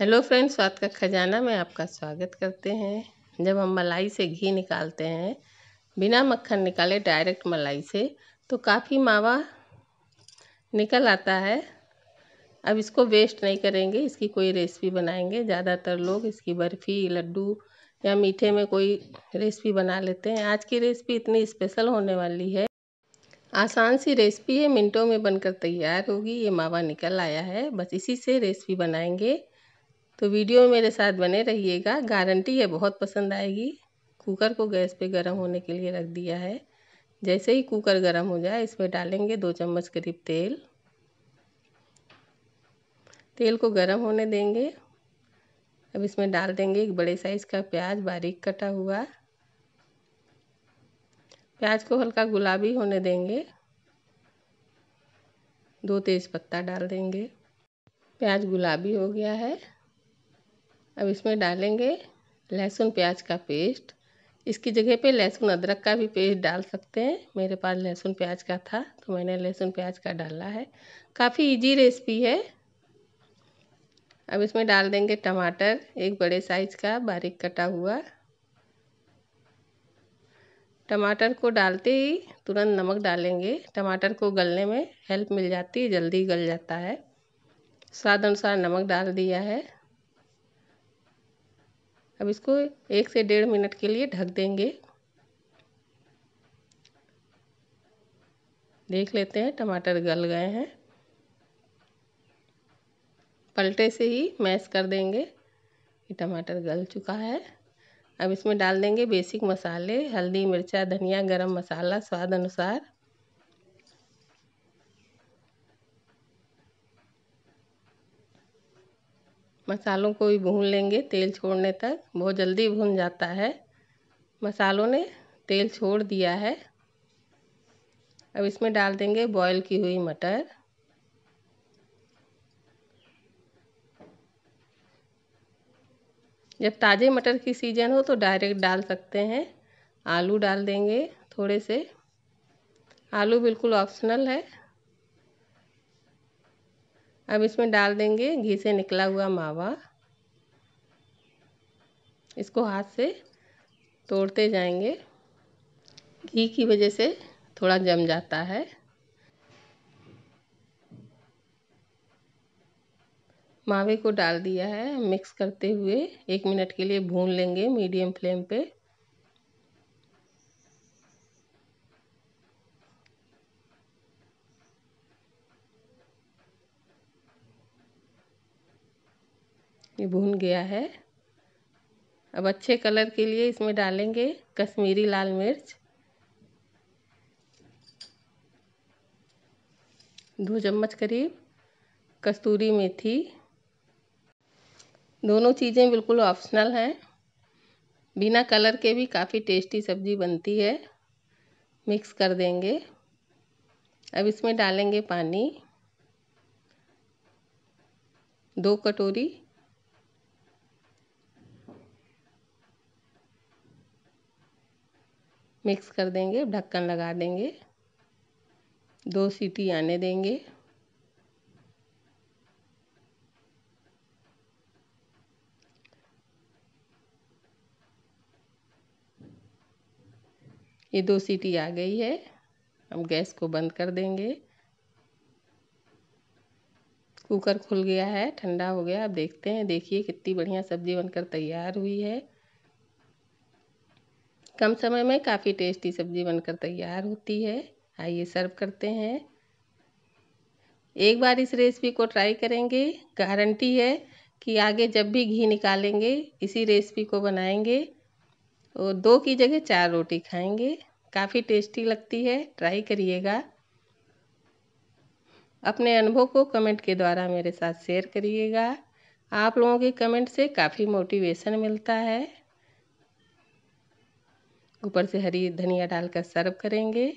hello friends स्वाद का खजाना में आपका स्वागत करते हैं जब हम मलाई से घी निकालते हैं बिना मक्खन निकाले डायरेक्ट मलाई से तो काफ़ी मावा निकल आता है अब इसको वेस्ट नहीं करेंगे इसकी कोई रेसिपी बनाएंगे ज़्यादातर लोग इसकी बर्फ़ी लड्डू या मीठे में कोई रेसिपी बना लेते हैं आज की रेसिपी इतनी स्पेशल होने वाली है आसान सी रेसिपी है मिनटों में बनकर तैयार होगी ये मावा निकल आया है बस इसी से रेसिपी बनाएंगे तो वीडियो में मेरे साथ बने रहिएगा गारंटी है बहुत पसंद आएगी कुकर को गैस पे गर्म होने के लिए रख दिया है जैसे ही कुकर गर्म हो जाए इसमें डालेंगे दो चम्मच करीब तेल तेल को गर्म होने देंगे अब इसमें डाल देंगे एक बड़े साइज़ का प्याज बारीक कटा हुआ प्याज को हल्का गुलाबी होने देंगे दो तेज़ पत्ता डाल देंगे प्याज गुलाबी हो गया है अब इसमें डालेंगे लहसुन प्याज का पेस्ट इसकी जगह पे लहसुन अदरक का भी पेस्ट डाल सकते हैं मेरे पास लहसुन प्याज का था तो मैंने लहसुन प्याज का डाला है काफ़ी इजी रेसिपी है अब इसमें डाल देंगे टमाटर एक बड़े साइज का बारीक कटा हुआ टमाटर को डालते ही तुरंत नमक डालेंगे टमाटर को गलने में हेल्प मिल जाती है जल्दी गल जाता है स्वाद अनुसार नमक डाल दिया है अब इसको एक से डेढ़ मिनट के लिए ढक देंगे देख लेते हैं टमाटर गल गए हैं पलटे से ही मैश कर देंगे ये टमाटर गल चुका है अब इसमें डाल देंगे बेसिक मसाले हल्दी मिर्चा धनिया गरम मसाला स्वाद अनुसार मसालों को भी भून लेंगे तेल छोड़ने तक बहुत जल्दी भून जाता है मसालों ने तेल छोड़ दिया है अब इसमें डाल देंगे बॉईल की हुई मटर जब ताज़े मटर की सीजन हो तो डायरेक्ट डाल सकते हैं आलू डाल देंगे थोड़े से आलू बिल्कुल ऑप्शनल है अब इसमें डाल देंगे घी से निकला हुआ मावा इसको हाथ से तोड़ते जाएंगे घी की वजह से थोड़ा जम जाता है मावे को डाल दिया है मिक्स करते हुए एक मिनट के लिए भून लेंगे मीडियम फ्लेम पे ये भून गया है अब अच्छे कलर के लिए इसमें डालेंगे कश्मीरी लाल मिर्च दो चम्मच करीब कस्तूरी मेथी दोनों चीज़ें बिल्कुल ऑप्शनल हैं बिना कलर के भी काफ़ी टेस्टी सब्ज़ी बनती है मिक्स कर देंगे अब इसमें डालेंगे पानी दो कटोरी मिक्स कर देंगे ढक्कन लगा देंगे दो सीटी आने देंगे ये दो सीटी आ गई है हम गैस को बंद कर देंगे कुकर खुल गया है ठंडा हो गया अब देखते हैं देखिए कितनी बढ़िया सब्जी बनकर तैयार हुई है कम समय में काफ़ी टेस्टी सब्ज़ी बनकर तैयार होती है आइए सर्व करते हैं एक बार इस रेसिपी को ट्राई करेंगे गारंटी है कि आगे जब भी घी निकालेंगे इसी रेसिपी को बनाएंगे और दो की जगह चार रोटी खाएंगे काफ़ी टेस्टी लगती है ट्राई करिएगा अपने अनुभव को कमेंट के द्वारा मेरे साथ शेयर करिएगा आप लोगों के कमेंट से काफ़ी मोटिवेशन मिलता है ऊपर से हरी धनिया डालकर सर्व करेंगे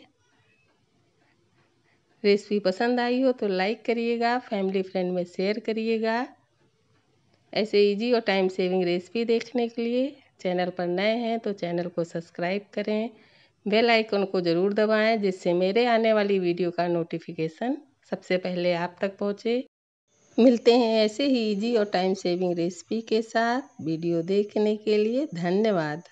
रेसिपी पसंद आई हो तो लाइक करिएगा फैमिली फ्रेंड में शेयर करिएगा ऐसे इजी और टाइम सेविंग रेसिपी देखने के लिए चैनल पर नए हैं तो चैनल को सब्सक्राइब करें बेल आइकन को ज़रूर दबाएं जिससे मेरे आने वाली वीडियो का नोटिफिकेशन सबसे पहले आप तक पहुँचे मिलते हैं ऐसे ही इजी और टाइम सेविंग रेसिपी के साथ वीडियो देखने के लिए धन्यवाद